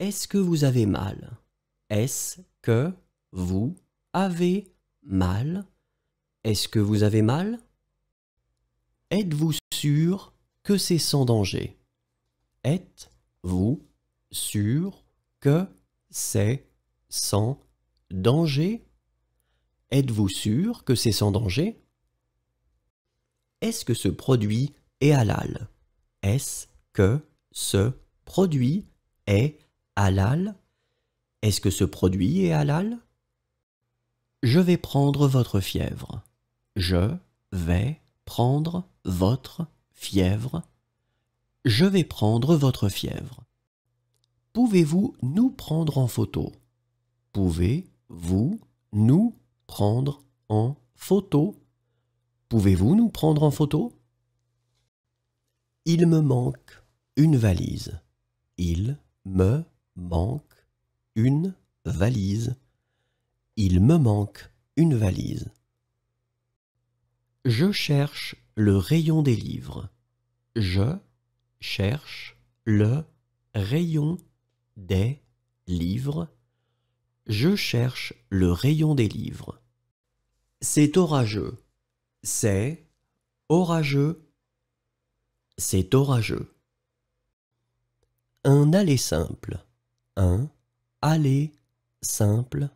Est-ce que vous avez mal Est-ce que vous avez mal Est-ce que vous avez mal Êtes-vous sûr que c'est sans danger Êtes-vous sûr que c'est sans danger Êtes-vous sûr que c'est sans danger Est-ce que ce produit est halal Est-ce que ce produit est halal Est-ce que ce produit est halal Je vais prendre votre fièvre. Je vais prendre votre fièvre. Je vais prendre votre fièvre. Pouvez-vous nous prendre en photo Pouvez-vous nous prendre en photo Pouvez-vous nous prendre en photo Il me manque une valise. Il me manque une valise. Il me manque une valise. Je cherche le rayon des livres. Je cherche le rayon des livres. Je cherche le rayon des livres. C'est orageux. C'est orageux. C'est orageux. Un aller simple un aller simple,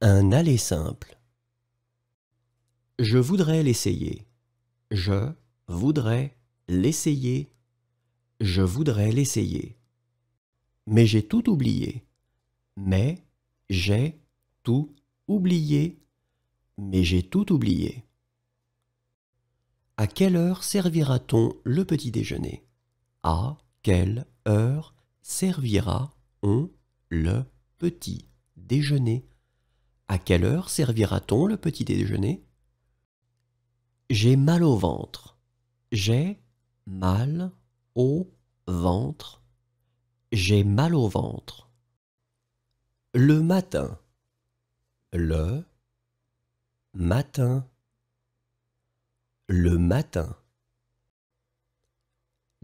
un aller simple. Je voudrais l'essayer. Je voudrais l'essayer. Je voudrais l'essayer. Mais j'ai tout oublié. Mais j'ai tout oublié. Mais j'ai tout oublié. À quelle heure servira-t-on le petit déjeuner À quelle heure servira le petit déjeuner. À quelle heure servira-t-on le petit déjeuner J'ai mal au ventre. J'ai mal au ventre. J'ai mal au ventre. Le matin. Le matin. Le matin.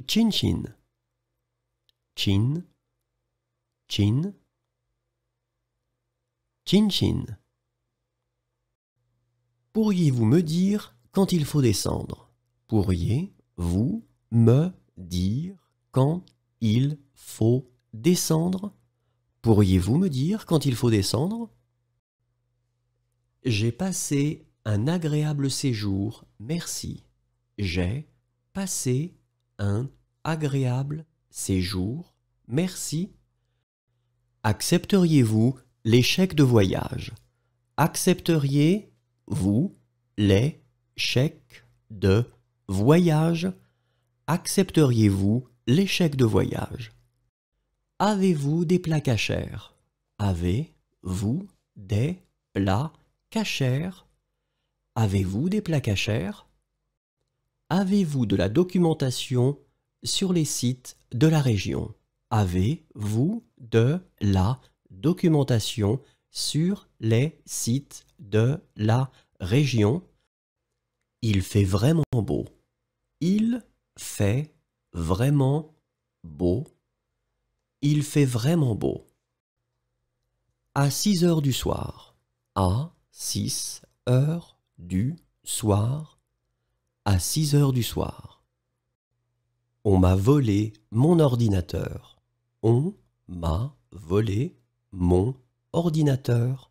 Chin chin. Chin Chin. Chin Chin. Pourriez-vous me dire quand il faut descendre Pourriez-vous me dire quand il faut descendre Pourriez-vous me dire quand il faut descendre J'ai passé un agréable séjour, merci. J'ai passé un agréable séjour, merci. Accepteriez-vous l'échec de voyage Accepteriez-vous les chèques de voyage Accepteriez-vous l'échec de voyage Avez-vous des plats cachers Avez-vous des plats Avez-vous des plats Avez-vous de la documentation sur les sites de la région Avez-vous de la documentation sur les sites de la région. Il fait vraiment beau. Il fait vraiment beau. Il fait vraiment beau. À 6 heures du soir. À 6 heures du soir. À 6 heures du soir. On m'a volé mon ordinateur. On m'a volé mon ordinateur.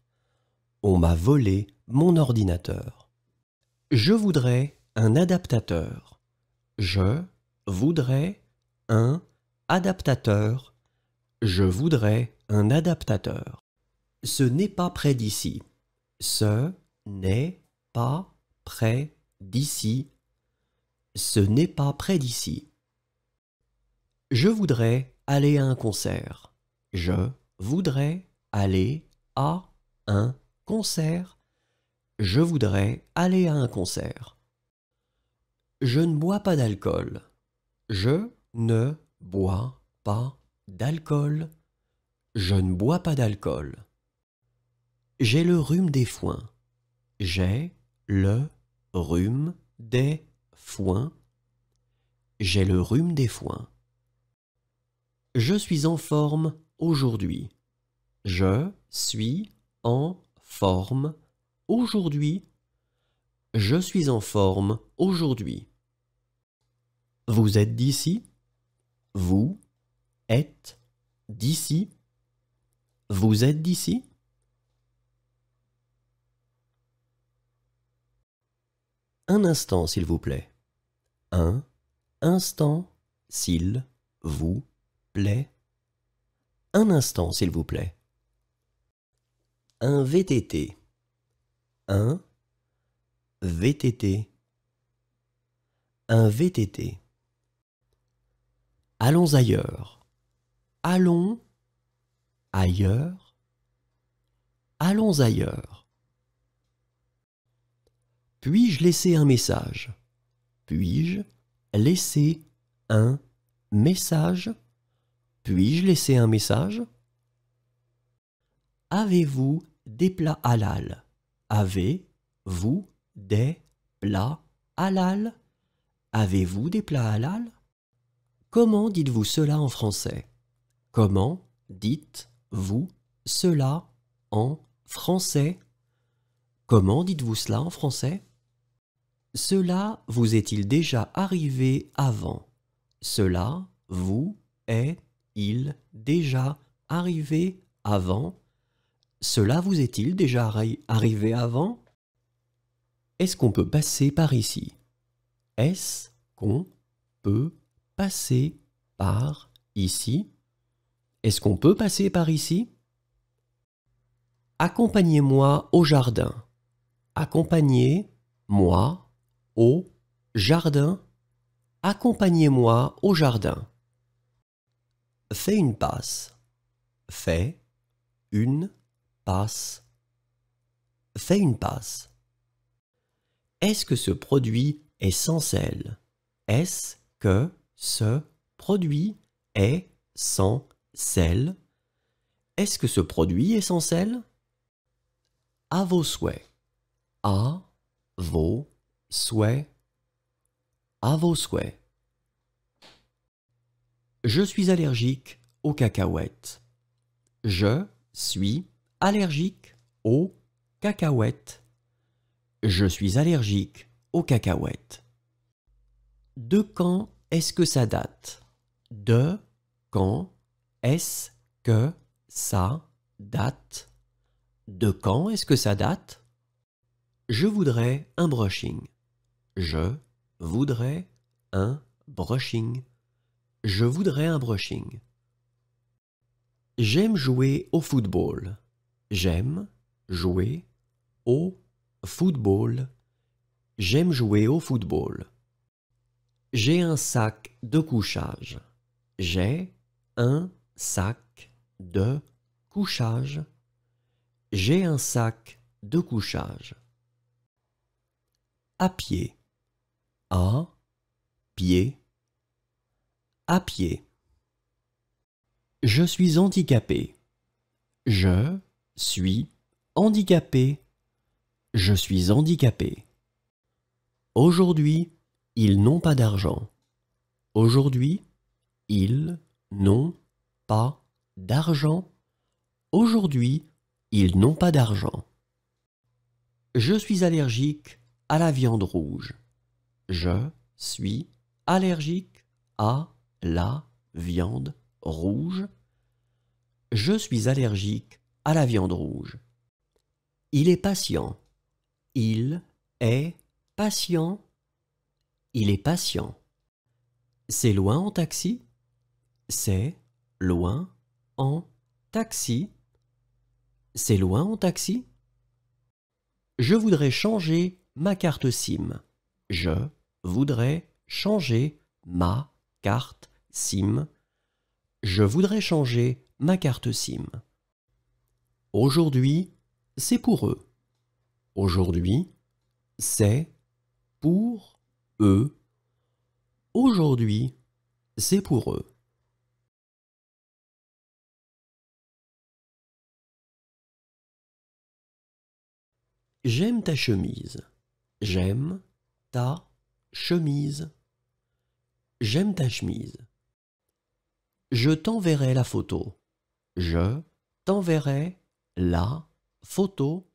On m'a volé mon ordinateur. Je voudrais un adaptateur. Je voudrais un adaptateur. Je voudrais un adaptateur. Ce n'est pas près d'ici. Ce n'est pas près d'ici. Ce n'est pas près d'ici. Je voudrais aller à un concert. Je voudrais aller à un concert. Je voudrais aller à un concert. Je ne bois pas d'alcool. Je ne bois pas d'alcool. Je ne bois pas d'alcool. J'ai le rhume des foins. J'ai le rhume des foins. J'ai le rhume des foins. Je suis en forme aujourd'hui. Je suis en forme aujourd'hui. Je suis en forme aujourd'hui. Vous êtes d'ici Vous êtes d'ici Vous êtes d'ici Un instant, s'il vous plaît. Un instant, s'il vous plaît un instant, s'il vous plaît. Un VTT. Un VTT. Un VTT. Allons ailleurs. Allons ailleurs. Allons ailleurs. Puis-je laisser un message Puis-je laisser un message puis-je laisser un message Avez-vous des plats halal Avez-vous des plats halal Avez-vous des plats halal Comment dites-vous cela en français Comment dites-vous cela en français Comment dites-vous cela en français Cela vous est-il déjà arrivé avant Cela vous est il déjà arrivé avant Cela vous est-il déjà arrivé avant Est-ce qu'on peut passer par ici Est-ce qu'on peut passer par ici Est-ce qu'on peut passer par ici Accompagnez-moi au jardin. Accompagnez-moi au jardin. Accompagnez-moi au jardin. Fais une passe. Fais une passe. Fais une passe. Est-ce que ce produit est sans sel Est-ce que ce produit est sans sel Est-ce que ce produit est sans sel À vos souhaits. À vos souhaits. À vos souhaits. Je suis allergique aux cacahuètes. Je suis allergique aux cacahuètes. Je suis allergique aux cacahuètes. De quand est-ce que ça date De quand est-ce que ça date De quand est-ce que ça date Je voudrais un brushing. Je voudrais un brushing. Je voudrais un brushing. J'aime jouer au football. J'aime jouer au football. J'aime jouer au football. J'ai un sac de couchage. J'ai un sac de couchage. J'ai un sac de couchage. À pied. À pied à pied. Je suis handicapé. Je suis handicapé. Je suis handicapé. Aujourd'hui, ils n'ont pas d'argent. Aujourd'hui, ils n'ont pas d'argent. Aujourd'hui, ils n'ont pas d'argent. Je suis allergique à la viande rouge. Je suis allergique à la viande rouge. Je suis allergique à la viande rouge. Il est patient. Il est patient. Il est patient. C'est loin en taxi C'est loin en taxi. C'est loin en taxi Je voudrais changer ma carte SIM. Je voudrais changer ma carte SIM. Je voudrais changer ma carte SIM. Aujourd'hui, c'est pour eux. Aujourd'hui, c'est pour eux. Aujourd'hui, c'est pour eux. J'aime ta chemise. J'aime ta chemise. J'aime ta chemise. Je t'enverrai la photo. Je t'enverrai la photo